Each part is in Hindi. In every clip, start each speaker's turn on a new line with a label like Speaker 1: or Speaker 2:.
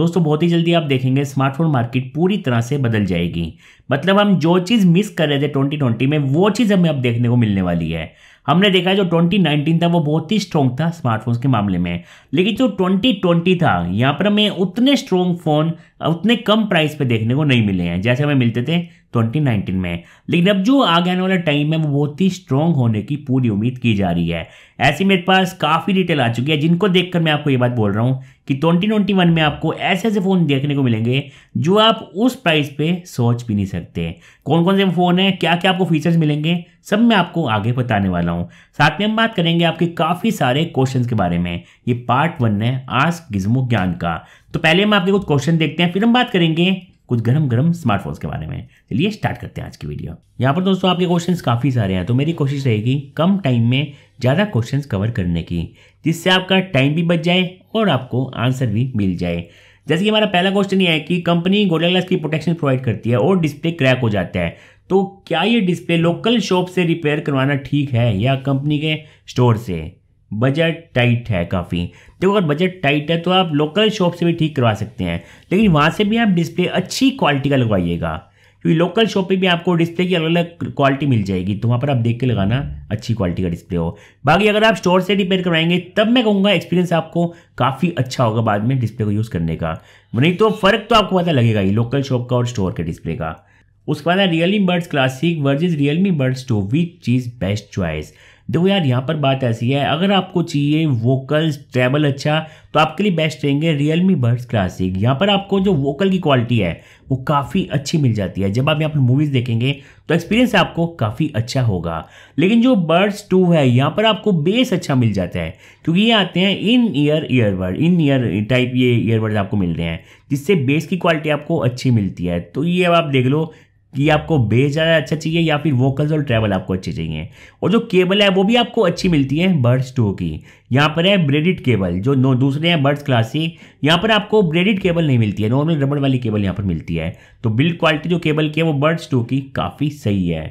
Speaker 1: दोस्तों बहुत ही जल्दी आप देखेंगे स्मार्टफोन मार्केट पूरी तरह से बदल जाएगी मतलब हम जो चीज़ मिस कर रहे थे ट्वेंटी ट्वेंटी में वो चीज़ हमें अब देखने को मिलने वाली है हमने देखा जो 2019 था वो बहुत ही स्ट्रॉन्ग था स्मार्टफोन्स के मामले में लेकिन जो 2020 था यहाँ पर हमें उतने स्ट्रॉन्ग फ़ोन उतने कम प्राइस पे देखने को नहीं मिले हैं जैसे हमें मिलते थे 2019 में लेकिन अब जो आगे आने वाला टाइम है वो बहुत ही स्ट्रॉन्ग होने की पूरी उम्मीद की जा रही है ऐसी मेरे पास काफ़ी डिटेल आ चुकी है जिनको देखकर मैं आपको ये बात बोल रहा हूँ कि 2021 में आपको ऐसे ऐसे फ़ोन देखने को मिलेंगे जो आप उस प्राइस पे सोच भी नहीं सकते कौन कौन से फ़ोन हैं क्या क्या आपको फीचर्स मिलेंगे सब मैं आपको आगे बताने वाला हूँ साथ में हम बात करेंगे आपके काफ़ी सारे क्वेश्चंस के बारे में ये पार्ट वन है आज गिजमो ज्ञान का तो पहले हम आपके कुछ क्वेश्चन देखते हैं फिर हम बात करेंगे कुछ गरम गरम स्मार्टफोन्स के बारे में चलिए स्टार्ट करते हैं आज की वीडियो यहाँ पर दोस्तों आपके क्वेश्चन काफ़ी सारे हैं तो मेरी कोशिश रहेगी कम टाइम में ज़्यादा क्वेश्चन कवर करने की जिससे आपका टाइम भी बच जाए और आपको आंसर भी मिल जाए जैसे कि हमारा पहला क्वेश्चन ये है कि कंपनी गोडा ग्लास की प्रोटेक्शन प्रोवाइड करती है और डिस्प्ले क्रैक हो जाता है तो क्या ये डिस्प्ले लोकल शॉप से रिपेयर करवाना ठीक है या कंपनी के स्टोर से बजट टाइट है काफ़ी देखो अगर बजट टाइट है तो आप लोकल शॉप से भी ठीक करवा सकते हैं लेकिन वहाँ से भी आप डिस्प्ले अच्छी क्वालिटी का लगवाइएगा क्योंकि लोकल शॉप पे भी आपको डिस्प्ले की अलग अलग क्वालिटी मिल जाएगी तो वहाँ पर आप देख के लगाना अच्छी क्वालिटी का डिस्प्ले हो बाकी अगर आप स्टोर से रिपेयर करवाएंगे तब मैं कहूँगा एक्सपीरियंस आपको काफ़ी अच्छा होगा बाद में डिस्प्ले को यूज़ करने का नहीं तो फ़र्क तो आपको पता लगेगा ही लोकल शॉप का और स्टोर के डिस्प्ले का उसके बाद है Realme buds classic versus Realme buds two which is best choice देखो यार यहाँ पर बात ऐसी है अगर आपको चाहिए वोकल ट्रैवल अच्छा तो आपके लिए बेस्ट रहेंगे रियल मी बर्ड्स क्लासिक यहाँ पर आपको जो वोकल की क्वालिटी है वो काफ़ी अच्छी मिल जाती है जब आप यहाँ पर मूवीज़ देखेंगे तो एक्सपीरियंस आपको काफ़ी अच्छा होगा लेकिन जो बर्ड्स टू है यहाँ पर आपको बेस अच्छा मिल जाता है क्योंकि ये आते हैं in ear earbud in ear type ये ईयरबड्स आपको मिल रहे हैं जिससे बेस की क्वालिटी आपको अच्छी मिलती है तो ये अब आप देख लो कि आपको बेस ज़्यादा अच्छा चाहिए या फिर वोकल्स और ट्रैवल आपको अच्छे चाहिए और जो केबल है वो भी आपको अच्छी मिलती है बर्ड्स टू की यहाँ पर है ब्रेडिड केबल जो नो दूसरे हैं बर्ड्स क्लासी यहाँ पर आपको ब्रेडिड केबल नहीं मिलती है नॉर्मल रबड़ वाली केबल यहाँ पर मिलती है तो बिल्ड क्वालिटी जो केबल की है वो बर्ड्स टू की काफ़ी सही है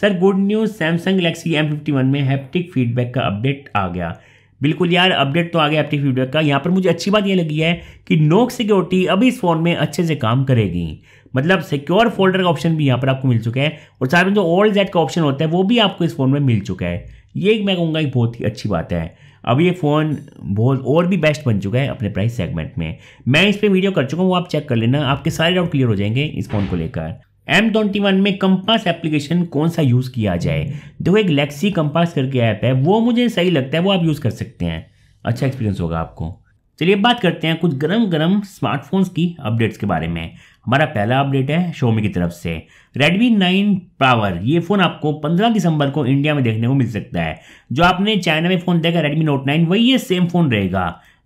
Speaker 1: sir good news Samsung Galaxy M fifty one में हैप्टिक फीडबैक का अपडेट आ गया बिल्कुल यार अपडेट तो आ गया हैप्टिक फीडबैक का यहाँ पर मुझे अच्छी बात यह लगी है कि नोक सिक्योरिटी अभी इस फ़ोन में अच्छे से काम करेगी मतलब सिक्योर फोल्डर का ऑप्शन भी यहाँ पर आपको मिल चुका है और साथ में जो ऑल जेड का ऑप्शन होता है वो भी आपको इस फ़ोन में मिल चुका है ये मैं कहूँगा एक बहुत ही अच्छी बात है अब ये फ़ोन बहुत और भी बेस्ट बन चुका है अपने प्राइस सेगमेंट में मैं इस पर वीडियो कर चुका हूँ वो आप चेक कर लेना आपके सारे डाउट क्लियर हो जाएंगे इस फ़ोन को लेकर एम ट्वेंटी वन में कंपास एप्लीकेशन कौन सा यूज़ किया जाए देखो एक गलेक्सी कंपास करके ऐप है वो मुझे सही लगता है वो आप यूज़ कर सकते हैं अच्छा एक्सपीरियंस होगा आपको चलिए बात करते हैं कुछ गरम गरम स्मार्टफोन्स की अपडेट्स के बारे में हमारा पहला अपडेट है शोमी की तरफ से Redmi 9 पावर ये फ़ोन आपको 15 दिसंबर को इंडिया में देखने को मिल सकता है जो आपने चाइना में फ़ोन देखा Redmi Note 9 वही ये सेम फ़ोन रहेगा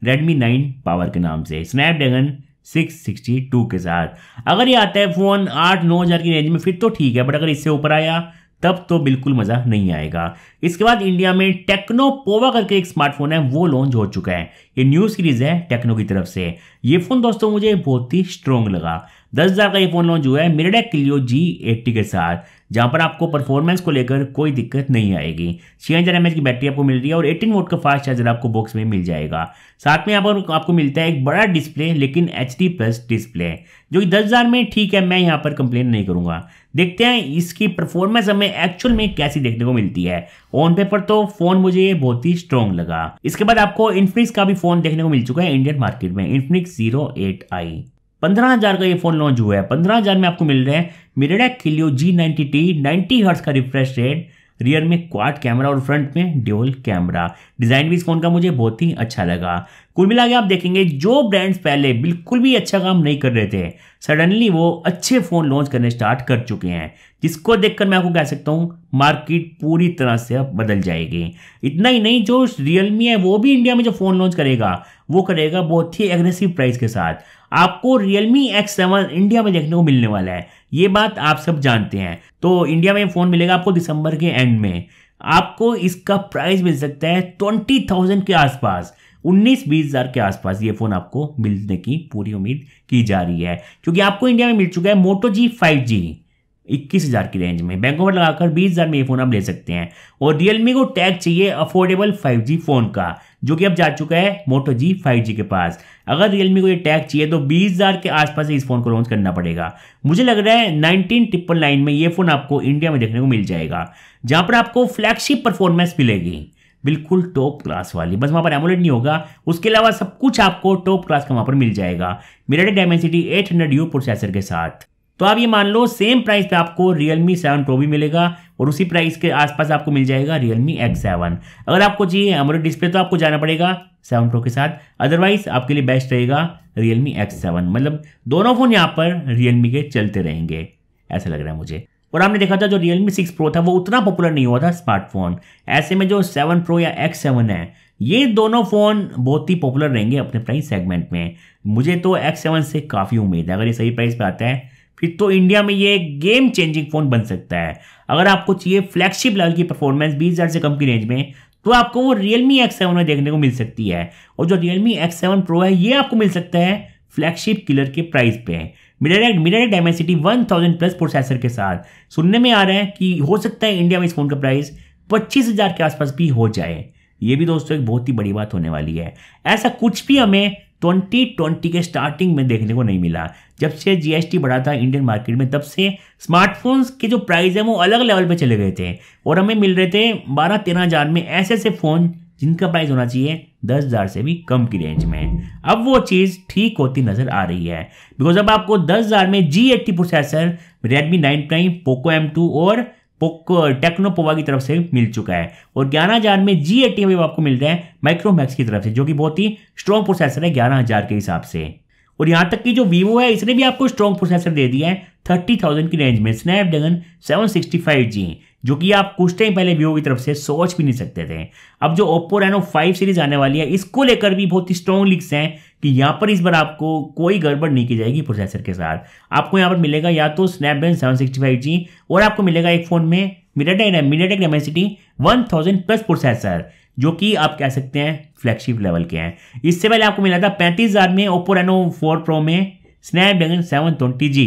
Speaker 1: Redmi 9 पावर के नाम से स्नैपड्रैगन 662 के साथ अगर ये आता है फ़ोन आठ नौ हज़ार की रेंज में फिर तो ठीक है बट अगर इससे ऊपर आया तब तो बिल्कुल मज़ा नहीं आएगा इसके बाद इंडिया में टेक्नो पोवा करके एक स्मार्टफोन है वो लॉन्च हो चुका है ये न्यू सीरीज़ है टेक्नो की तरफ से ये फ़ोन दोस्तों मुझे बहुत ही स्ट्रॉन्ग लगा दस हज़ार का ये फ़ोन लॉन्च हुआ है मिरडा क्लियो जी एट्टी के साथ जहाँ पर आपको परफॉर्मेंस को लेकर कोई दिक्कत नहीं आएगी छः हज़ार एम की बैटरी आपको मिल रही है और एटीन वोट का फास्ट चार्जर आपको बॉक्स में मिल जाएगा साथ में यहाँ पर आपको मिलता है एक बड़ा डिस्प्ले लेकिन एच डी प्लस डिस्प्ले जो कि दस हज़ार में ठीक है मैं यहाँ पर कंप्लेन नहीं करूँगा देखते हैं इसकी परफॉर्मेंस हमें एक्चुअल में कैसी देखने को मिलती है ऑन पेपर तो फोन मुझे बहुत ही स्ट्रॉन्ग लगा इसके बाद आपको इन्फिनिक्स का भी फोन देखने को मिल चुका है इंडियन मार्केट में इन्फिनिक्स जीरो एट आई पंद्रह हज़ार का ये फ़ोन लॉन्च हुआ है पंद्रह हज़ार में आपको मिल रहे हैं मिरेडा Helio G ninety T ninety hertz का रिफ्रेश रेट रियर में क्वाड कैमरा और फ्रंट में ड्यूल कैमरा डिज़ाइन भी इस फ़ोन का मुझे बहुत ही अच्छा लगा कुल मिला के आप देखेंगे जो ब्रांड्स पहले बिल्कुल भी अच्छा काम नहीं कर रहे थे सडनली वो अच्छे फ़ोन लॉन्च करने स्टार्ट कर चुके हैं जिसको देखकर मैं आपको कह सकता हूँ मार्केट पूरी तरह से अब बदल जाएगी इतना ही नहीं जो रियलमी है वो भी इंडिया में जो फ़ोन लॉन्च करेगा वो करेगा बहुत ही एग्रेसिव प्राइस के साथ आपको Realme X7 इंडिया में देखने को मिलने वाला है ये बात आप सब जानते हैं तो इंडिया में फ़ोन मिलेगा आपको दिसंबर के एंड में आपको इसका प्राइस मिल सकता है ट्वेंटी थाउजेंड के आसपास उन्नीस बीस हज़ार के आसपास ये फ़ोन आपको मिलने की पूरी उम्मीद की जा रही है क्योंकि आपको इंडिया में मिल चुका है मोटो जी फाइव जी इक्कीस हज़ार की रेंज में बैंकों पर लगाकर बीस हज़ार में ये फ़ोन आप ले सकते हैं और रियलमी को टैग चाहिए अफोर्डेबल फाइव जी फ़ोन का जो कि अब जा चुका है मोटो जी फाइव जी के पास अगर रियलमी को ये टैग चाहिए तो बीस हज़ार के आसपास इस फोन को लॉन्च करना पड़ेगा मुझे लग रहा है नाइनटीन ट्रिपल नाइन में ये फ़ोन आपको इंडिया में देखने को मिल जाएगा जहाँ पर आपको फ्लैगशिप परफॉर्मेंस मिलेगी बिल्कुल टॉप क्लास वाली बस वहाँ पर एमोलेट नहीं होगा उसके अलावा सब कुछ आपको टॉप क्लास का वहाँ पर मिल जाएगा मिराडे डायमेंसिटी हंड्रेड यू प्रोसेसर के साथ तो आप ये मान लो सेम प्राइस पे आपको Realme 7 Pro भी मिलेगा और उसी प्राइस के आसपास आपको मिल जाएगा Realme X7 अगर आपको चाहिए हमारे डिस्प्ले तो आपको जाना पड़ेगा 7 Pro के साथ अदरवाइज आपके लिए बेस्ट रहेगा Realme X7 मतलब दोनों फ़ोन यहाँ पर Realme के चलते रहेंगे ऐसा लग रहा है मुझे और आपने देखा था जो Realme 6 Pro था वो उतना पॉपुलर नहीं हुआ था स्मार्टफोन ऐसे में जो 7 Pro या X7 है ये दोनों फ़ोन बहुत ही पॉपुलर रहेंगे अपने प्राइस सेगमेंट में मुझे तो X7 से काफ़ी उम्मीद है अगर ये सही प्राइस पर आता है फिर तो इंडिया में ये एक गेम चेंजिंग फ़ोन बन सकता है अगर आपको चाहिए फ्लैगशिप लेवल की परफॉर्मेंस बीस हज़ार से कम की रेंज में तो आपको वो रियलमी एक्स सेवन में देखने को मिल सकती है और जो रियलमी एक्स सेवन प्रो है ये आपको मिल सकता है फ्लैगशिप किलर के प्राइस पे है मिलेट मिलेट Dimensity one thousand plus processor के साथ सुनने में आ रहा है कि हो सकता है इंडिया में इस फ़ोन का प्राइस पच्चीस हज़ार के आसपास भी हो जाए ये भी दोस्तों एक बहुत ही बड़ी बात होने वाली है ऐसा कुछ भी हमें 2020 के स्टार्टिंग में देखने को नहीं मिला जब से जीएसटी बढ़ा था इंडियन मार्केट में तब से स्मार्टफोन्स के जो प्राइस हैं वो अलग लेवल पे चले गए थे और हमें मिल रहे थे बारह तेरह हज़ार में ऐसे ऐसे फ़ोन जिनका प्राइस होना चाहिए दस हज़ार से भी कम की रेंज में अब वो चीज़ ठीक होती नज़र आ रही है बिकॉज अब आपको दस हज़ार में G eighty processor Redmi nine prime Poco M two और टेक्नोपोवा की तरफ से मिल चुका है और ग्यारह हजार में जी एटी अभी आपको रहा है माइक्रोमैक्स की तरफ से जो कि बहुत ही स्ट्रॉन्ग प्रोसेसर है ग्यारह हजार के हिसाब से और यहां तक कि जो वीवो है इसने भी आपको स्ट्रॉन्ग प्रोसेसर दे दिया है थर्टी थाउजेंड की रेंज में Snapdragon seven sixty five G जो कि आप कुछ टाइम पहले वीवो की तरफ से सोच भी नहीं सकते थे अब जो ओप्पो रेनो फाइव सीरीज आने वाली है इसको लेकर भी बहुत ही स्ट्रॉन्ग लिक्स हैं कि यहाँ पर इस बार आपको कोई गड़बड़ नहीं की जाएगी प्रोसेसर के साथ आपको यहाँ पर मिलेगा या तो dragon seven sixty five G और आपको मिलेगा एक फ़ोन में MediaTek MediaTek MST one thousand plus processor जो कि आप कह सकते हैं फ्लैगशिप लेवल के हैं इससे पहले आपको मिला था पैंतीस हज़ार में ओप्पो रेनो फोर प्रो में स्नैपड्रैगन सेवन ट्वेंटी जी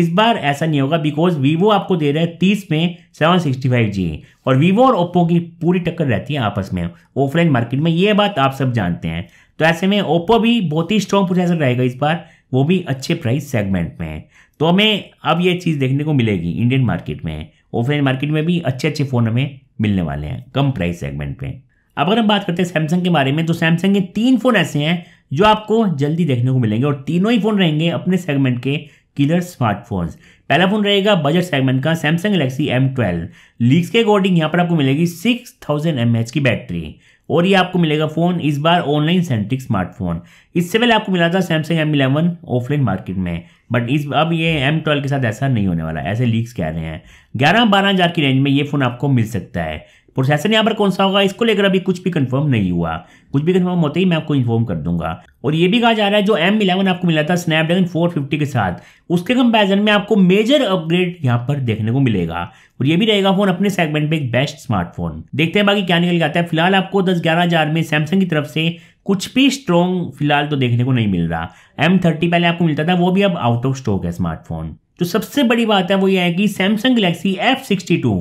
Speaker 1: इस बार ऐसा नहीं होगा बिकॉज वीवो आपको दे रहा है तीस में सेवन सिक्सटी फाइव जी और वीवो और ओप्पो की पूरी टक्कर रहती है आपस में ऑफलाइन मार्केट में ये बात आप सब जानते हैं तो ऐसे में ओप्पो भी बहुत ही स्ट्रॉन्ग प्रोसेसर रहेगा इस बार वो भी अच्छे प्राइस सेगमेंट में है तो हमें अब ये चीज़ देखने को मिलेगी इंडियन मार्केट में ऑफलाइन मार्केट में भी अच्छे अच्छे फ़ोन हमें मिलने वाले हैं कम प्राइस सेगमेंट में अब अगर हम बात करते हैं सैमसंग के बारे में तो सैमसंग के तीन फ़ोन ऐसे हैं जो आपको जल्दी देखने को मिलेंगे और तीनों ही फ़ोन रहेंगे अपने सेगमेंट के किलर स्मार्टफोन्स पहला फोन रहेगा बजट सेगमेंट का सैमसंग गलेक्सी M12 लीक्स के अकॉर्डिंग यहाँ पर आपको मिलेगी 6000 थाउजेंड की बैटरी और ये आपको मिलेगा फ़ोन इस बार ऑनलाइन सेंट्रिक स्मार्टफोन इससे पहले आपको मिला था Samsung M eleven offline market में बट इस अब ये एम ट्वेल्व के साथ ऐसा नहीं होने वाला ऐसे लीक्स कह रहे हैं ग्यारह बारह हज़ार की रेंज में ये फ़ोन आपको मिल सकता है प्रोसेसर यहाँ पर कौन सा होगा इसको लेकर अभी कुछ भी कंफर्म नहीं हुआ कुछ भी कंफर्म होते ही मैं आपको इन्फॉर्म कर दूंगा और ये भी कहा जा रहा है जो एम इलेवन आपको मिला था स्नैपड्रैगन 450 के साथ उसके कंपैरिजन में आपको मेजर अपग्रेड यहाँ पर देखने को मिलेगा और ये भी रहेगा फोन अपने सेगमेंट में एक बेस्ट स्मार्टफोन देखते हैं बाकी क्या निकल के आता है फिलहाल आपको दस ग्यारह हजार में सैमसंग की तरफ से कुछ भी स्ट्रॉन्ग फिलहाल तो देखने को नहीं मिल रहा एम थर्टी पहले आपको मिलता था वो भी अब आउट ऑफ स्टॉक है स्मार्टफोन जो सबसे बड़ी बात है वो ये है कि Samsung Galaxy F sixty two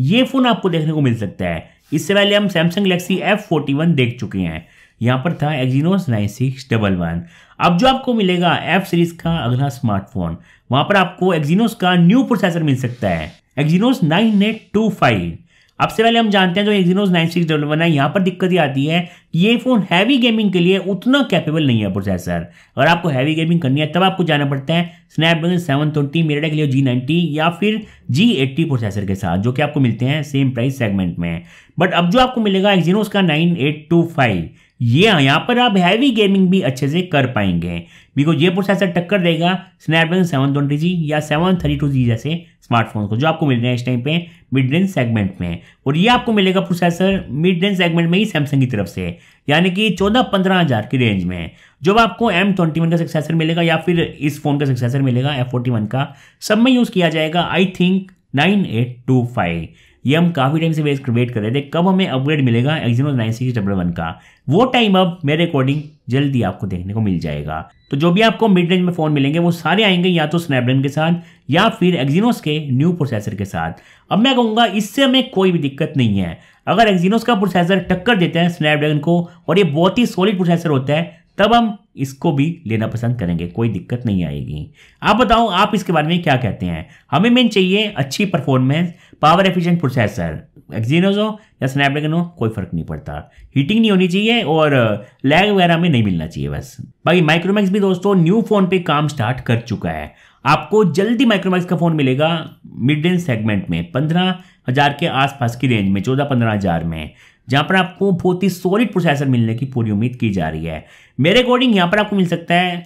Speaker 1: ये फ़ोन आपको देखने को मिल सकता है इससे पहले हम Samsung Galaxy F forty one देख चुके हैं यहाँ पर था Exynos nine six double one अब जो आपको मिलेगा एफ सीरीज़ का अगला स्मार्टफोन वहाँ पर आपको एक्जीनोस का न्यू प्रोसेसर मिल सकता है Exynos nine eight two five अब से पहले हम जानते हैं जो Exynos nine six double one है यहाँ पर दिक्कत ही आती है ये फ़ोन हैवी गेमिंग के लिए उतना कैपेबल नहीं है प्रोसेसर अगर आपको हैवी गेमिंग करनी है तब आपको जाना पड़ता है स्नैपड्रैगन सेवन ट्वेंटी मेरे के लिए जी नाइन्टी या फिर जी एट्टी प्रोसेसर के साथ जो कि आपको मिलते हैं सेम प्राइस सेगमेंट में बट अब जो आपको मिलेगा एक्जीनोज का नाइन एट टू फाइव ये हाँ, यहाँ पर आप हैवी गेमिंग भी अच्छे से कर पाएंगे बिकॉज ये प्रोसेसर टक्कर देगा स्नैपड्रैगन सेवन ट्वेंटी जी या सेवन थर्टी टू जी जैसे स्मार्टफोन को जो आपको मिल रहे हैं इस टाइम पे मिड रेंज सेगमेंट में और ये आपको मिलेगा प्रोसेसर मिड रेंज सेगमेंट में ही सैमसंग की तरफ से यानी कि चौदह पंद्रह हज़ार की रेंज में जब आपको एम ट्वेंटी वन का सक्सेसर मिलेगा या फिर इस फ़ोन का सक्सेसर मिलेगा एफ फोर्टी वन का सब में यूज़ किया जाएगा I think nine eight two five ये हम काफ़ी टाइम से वेट कर रहे थे कब हमें अपग्रेड मिलेगा Exynos nine six double one का वो टाइम अब मेरे अकॉर्डिंग जल्दी आपको देखने को मिल जाएगा तो जो भी आपको मिड रेंज में फ़ोन मिलेंगे वो सारे आएंगे या तो स्नैपड्रैगन के साथ या फिर एक्जीनोस के न्यू प्रोसेसर के साथ अब मैं कहूँगा इससे हमें कोई भी दिक्कत नहीं है अगर एक्जीनोस का प्रोसेसर टक्कर देता है स्नैपड्रैगन को और ये बहुत ही सॉलिड प्रोसेसर होता है तब हम इसको भी लेना पसंद करेंगे कोई दिक्कत नहीं आएगी आप बताओ आप इसके बारे में क्या कहते हैं हमें मेन चाहिए अच्छी performance power efficient processor Exynos हो या स्नैपड्रैगन हो कोई फ़र्क नहीं पड़ता हीटिंग नहीं होनी चाहिए और लैग वगैरह में नहीं मिलना चाहिए बस बाकी माइक्रोमैक्स भी दोस्तों न्यू फ़ोन पर काम स्टार्ट कर चुका है आपको जल्दी माइक्रोमैक्स का फ़ोन मिलेगा मिड रेंज सेगमेंट में पंद्रह हज़ार के आसपास की रेंज में चौदह पंद्रह हज़ार में जहां पर आपको बहुत ही सॉलिड प्रोसेसर मिलने की पूरी उम्मीद की जा रही है मेरे अकॉर्डिंग यहाँ पर आपको मिल सकता है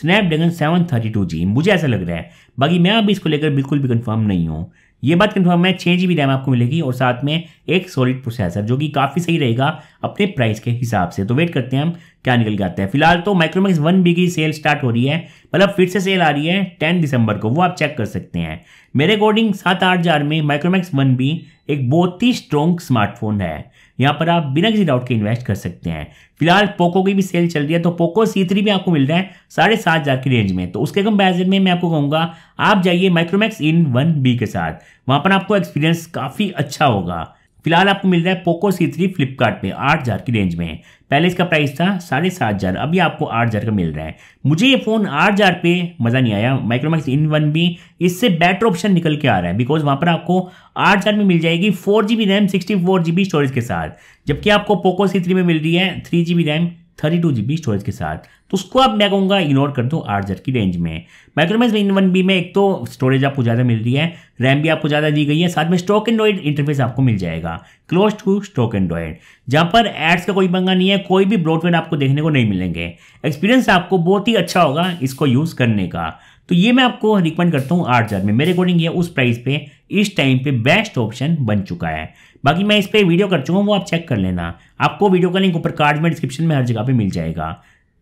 Speaker 1: Snapdragon seven thirty two G मुझे ऐसा लग रहा है बाकी मैं अभी इसको लेकर बिल्कुल भी कंफर्म नहीं हूँ ये बात कंफर्म है छः जी बी रैम आपको मिलेगी और साथ में एक सॉलिड प्रोसेसर जो कि काफ़ी सही रहेगा अपने प्राइस के हिसाब से तो वेट करते हैं हम क्या निकल के आते हैं फिलहाल तो माइक्रोमैक्स वन बी की सेल स्टार्ट हो रही है मतलब फिर से सेल आ रही है टेन दिसंबर को वो आप चेक कर सकते हैं मेरे अकॉर्डिंग सात आठ हज़ार में माइक्रोमैक्स वन बी एक बहुत ही स्ट्रॉन्ग स्मार्टफोन है यहाँ पर आप बिना किसी डाउट के इन्वेस्ट कर सकते हैं फिलहाल पोको की भी सेल चल रही है तो पोको सी थ्री भी आपको मिल रहा है साढ़े सात हज़ार की रेंज में तो उसके कंपेरिजन में मैं आपको कहूँगा आप जाइए माइक्रोमैक्स इन वन बी के साथ वहाँ पर आपको एक्सपीरियंस काफ़ी अच्छा होगा फिलहाल आपको मिल रहा है पोको सी थ्री फ्लिपकार्ट में आठ हज़ार की रेंज में है पहले इसका प्राइस था साढ़े सात हज़ार अभी आपको आठ हज़ार का मिल रहा है मुझे ये फ़ोन आठ हज़ार पे मज़ा नहीं आया माइक्रोमैक्स इन वन भी इससे बेटर ऑप्शन निकल के आ रहा है बिकॉज वहाँ पर आपको आठ हज़ार में मिल जाएगी four G B RAM sixty four G B storage के साथ जबकि आपको पोको सी थ्री में मिल रही है three G B RAM thirty two G storage के साथ तो उसको आप मैं कहूँगा इग्नोर कर दो आठ हज़ार की रेंज में माइक्रोमेज इन वन बी में एक तो स्टोरेज आपको ज़्यादा मिल रही है रैम भी आपको ज़्यादा दी गई है साथ में स्टॉक एंड्रॉइड इंटरफेस आपको मिल जाएगा क्लोज टू स्टॉक एंड्रॉइड जहाँ पर एड्स का कोई पंगा नहीं है कोई भी ब्रॉडबैंड आपको देखने को नहीं मिलेंगे एक्सपीरियंस आपको बहुत ही अच्छा होगा इसको यूज़ करने का तो ये मैं आपको रिकमेंड करता हूँ आठ हज़ार में मेरे अकॉर्डिंग ये उस प्राइस पे इस टाइम पे बेस्ट ऑप्शन बन चुका है बाकी मैं इस पर वीडियो कर चुका हूँ वो आप चेक कर लेना आपको वीडियो का लिंक ऊपर कार्ड में डिस्क्रिप्शन में हर जगह पर मिल जाएगा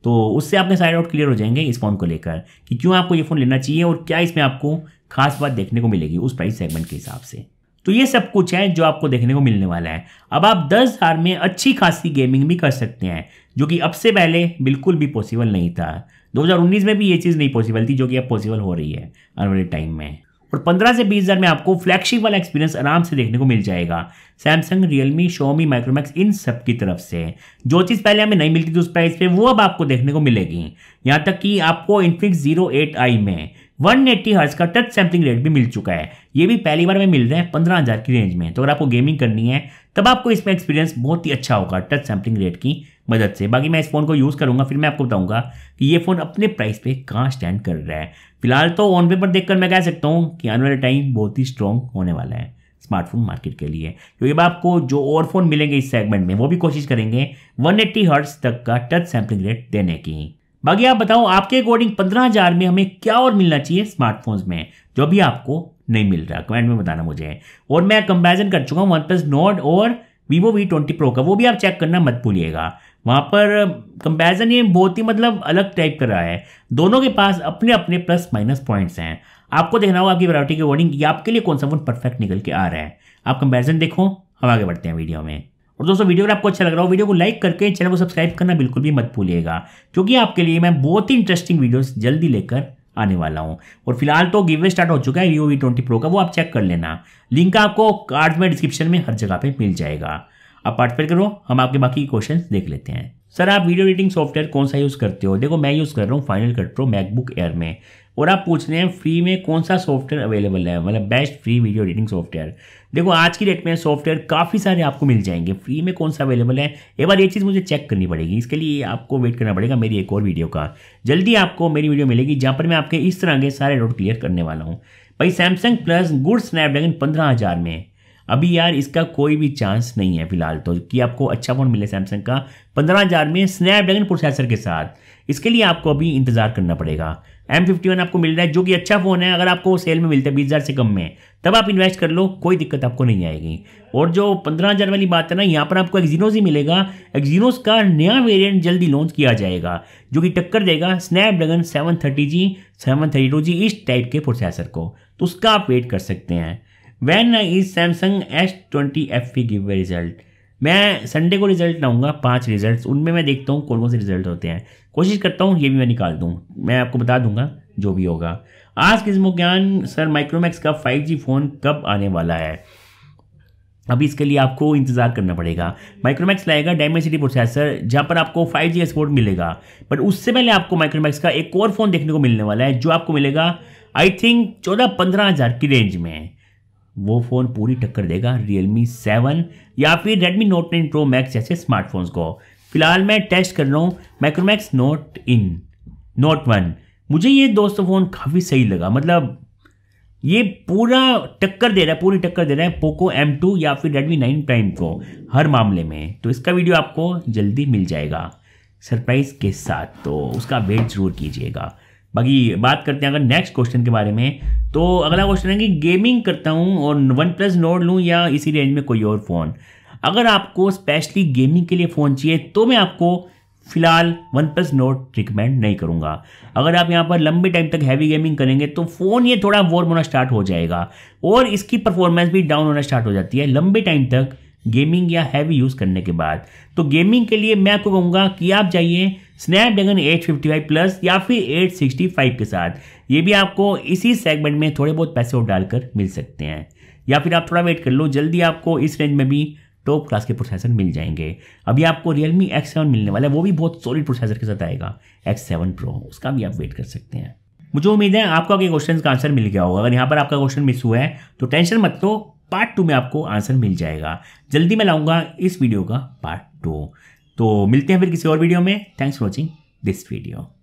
Speaker 1: तो उससे आपके सारे आउट क्लियर हो जाएंगे इस फ़ोन को लेकर कि क्यों आपको ये फ़ोन लेना चाहिए और क्या इसमें आपको खास बात देखने को मिलेगी उस प्राइस सेगमेंट के हिसाब से तो ये सब कुछ है जो आपको देखने को मिलने वाला है अब आप दस हज़ार में अच्छी खासी गेमिंग भी कर सकते हैं जो कि अब से पहले बिल्कुल भी पॉसिबल नहीं था 2019 में भी ये चीज़ नहीं पॉसिबल थी जो कि अब पॉसिबल हो रही है आने वाले टाइम में और 15 से 20 हज़ार में आपको फ्लैगशिप वाला एक्सपीरियंस आराम से देखने को मिल जाएगा सैमसंग रियलमी शोमी माइक्रोमैक्स इन सब की तरफ से जो चीज़ पहले हमें नहीं मिलती थी उस प्राइस पे वो अब आपको देखने को मिलेगी यहाँ तक कि आपको इन्फिक्स जीरो एट आई में 180 हर्ट्ज का टच सैम्पलिंग रेट भी मिल चुका है ये भी पहली बार में मिल रहे हैं पंद्रह हज़ार की रेंज में तो अगर आपको गेमिंग करनी है तब आपको इसमें एक्सपीरियंस बहुत ही अच्छा होगा टच सैम्पलिंग रेट की मदद से बाकी मैं इस फ़ोन को यूज़ करूँगा फिर मैं आपको बताऊँगा कि ये फ़ोन अपने प्राइस पे कहाँ स्टैंड कर रहा है फिलहाल तो ऑन पेपर देखकर मैं कह सकता हूँ कि आने वाला टाइम बहुत ही स्ट्रॉन्ग होने वाला है स्मार्टफोन मार्केट के लिए क्योंकि तो अब आपको जो और फ़ोन मिलेंगे इस सेगमेंट में वो भी कोशिश करेंगे 180 एट्टी तक का टच सैम्पलिंग रेट देने की बाकी आप बताओ आपके अकॉर्डिंग पंद्रह हजार में हमें क्या और मिलना चाहिए स्मार्टफोन्स में जो भी आपको नहीं मिल रहा कमेंट में बताना मुझे और मैं कंपेरिजन कर चुका हूँ वन प्लस नोट और वीवो वी ट्वेंटी प्रो का वो भी आप चेक करना मत भूलिएगा वहाँ पर कंपेरिजन ये बहुत ही मतलब अलग टाइप का रहा है दोनों के पास अपने अपने प्लस माइनस पॉइंट्स हैं आपको देखना होगा आपकी वराइटी के अकॉर्डिंग आपके लिए कौन सा फोन परफेक्ट निकल के आ रहा है आप कंपेरिजन देखो हम आगे बढ़ते हैं वीडियो में और दोस्तों वीडियो अगर आपको अच्छा लग रहा हो वीडियो को लाइक करके चैनल को सब्सक्राइब करना बिल्कुल भी मत भूलिएगा क्योंकि आपके लिए मैं बहुत ही इंटरेस्टिंग वीडियोस जल्दी लेकर आने वाला हूँ और फिलहाल तो गिवे स्टार्ट हो चुका है वीवो वी ट्वेंटी प्रो का वो आप चेक कर लेना लिंक आपको कार्ड में डिस्क्रिप्शन में हर जगह पर मिल जाएगा आप पार्टिसिपेट करो हम आपके बाकी क्वेश्चन देख लेते हैं सर आप वीडियो एडिटिंग सॉफ्टवेयर कौन सा यूज़ करते हो देखो मैं यूज़ कर रहा हूँ Final Cut Pro MacBook Air में और आप पूछ रहे हैं फ्री में कौन सा सॉफ्टवेयर अवेलेबल है मतलब best free video editing software देखो आज की डेट में सॉफ्टवेयर काफ़ी सारे आपको मिल जाएंगे फ्री में कौन सा अवेलेबल है एक बार ये चीज़ मुझे चेक करनी पड़ेगी इसके लिए आपको वेट करना पड़ेगा मेरी एक और वीडियो का जल्दी आपको मेरी वीडियो मिलेगी जहाँ पर मैं आपके इस तरह के सारे डाउट क्लियर करने वाला हूँ भाई सैमसंग प्लस गुड स्नैपड्रैगन पंद्रह हज़ार में अभी यार इसका कोई भी चांस नहीं है फिलहाल तो कि आपको अच्छा फ़ोन मिले सैमसंग का पंद्रह हज़ार में स्नैपड्रैगन प्रोसेसर के साथ इसके लिए आपको अभी इंतज़ार करना पड़ेगा एम फिफ्टी वन आपको मिल रहा है जो कि अच्छा फ़ोन है अगर आपको सेल में मिलता है बीस हज़ार से कम में तब आप इन्वेस्ट कर लो कोई दिक्कत आपको नहीं आएगी और जो पंद्रह हज़ार वाली बात है ना यहाँ पर आपको एक्जीनोज ही मिलेगा एक्जीनोज का नया वेरिएंट जल्दी लॉन्च किया जाएगा जो कि टक्कर देगा Snapdragon seven thirty G seven thirty two G इस टाइप के प्रोसेसर को तो उसका आप वेट कर सकते हैं when is Samsung S twenty F P give result मैं संडे को रिजल्ट लाऊंगा पांच रिजल्ट्स उनमें मैं देखता हूँ कौन कौन से रिजल्ट होते हैं कोशिश करता हूँ ये भी मैं निकाल दूँ मैं आपको बता दूंगा जो भी होगा आज किस्मो ज्ञान सर माइक्रोमैक्स का जी फ़ोन कब आने वाला है अभी इसके लिए आपको इंतज़ार करना पड़ेगा माइक्रोमैक्स लाएगा डायमेंसिटी प्रोसेसर जहाँ पर आपको 5G जी स्पोर्ट मिलेगा बट उससे पहले आपको माइक्रोमैक्स का एक और फ़ोन देखने को मिलने वाला है जो आपको मिलेगा आई थिंक चौदह पंद्रह हज़ार की रेंज में वो फ़ोन पूरी टक्कर देगा रियलमी सेवन या फिर Redmi Note nine pro max जैसे स्मार्टफोन्स को फिलहाल मैं टेस्ट कर रहा हूँ Micromax note IN note one मुझे ये दोस्तों फ़ोन काफ़ी सही लगा मतलब ये पूरा टक्कर दे रहा है पूरी टक्कर दे रहा है पोको टू या फिर रेडमी नाइन प्राइम को हर मामले में तो इसका वीडियो आपको जल्दी मिल जाएगा सरप्राइज़ के साथ तो उसका वेट ज़रूर कीजिएगा बाकी बात करते हैं अगर नेक्स्ट क्वेश्चन के बारे में तो अगला क्वेश्चन है कि गेमिंग करता हूँ और वन प्लस नोट लूँ या इसी रेंज में कोई और फ़ोन अगर आपको स्पेशली गेमिंग के लिए फ़ोन चाहिए तो मैं आपको फिलहाल वन प्लस नोट रिकमेंड नहीं करूँगा अगर आप यहाँ पर लंबे टाइम तक हैवी गेमिंग करेंगे तो फ़ोन ये थोड़ा वॉर्म होना स्टार्ट हो जाएगा और इसकी परफॉर्मेंस भी डाउन होना स्टार्ट हो जाती है लंबे टाइम तक गेमिंग या हैवी यूज़ करने के बाद तो गेमिंग के लिए मैं आपको कहूँगा कि आप जाइए स्नैपड्रैगन फाइव प्लस या फिर 865 के साथ ये भी आपको इसी सेगमेंट में थोड़े बहुत पैसे और डालकर मिल सकते हैं या फिर आप थोड़ा वेट कर लो जल्दी आपको इस रेंज में भी टॉप क्लास के प्रोसेसर मिल जाएंगे अभी आपको रियलमी एक्स सेवन मिलने वाला है वो भी बहुत सॉलिड प्रोसेसर के साथ आएगा एक्स सेवन प्रो उसका भी आप वेट कर सकते हैं मुझे उम्मीद है आपको आपके क्वेश्चन का आंसर मिल गया होगा अगर यहाँ पर आपका क्वेश्चन मिस हुआ है तो टेंशन मत लो पार्ट टू में आपको आंसर मिल जाएगा जल्दी मैं लाऊंगा इस वीडियो का पार्ट टू तो मिलते हैं फिर किसी और वीडियो में thanks for watching this video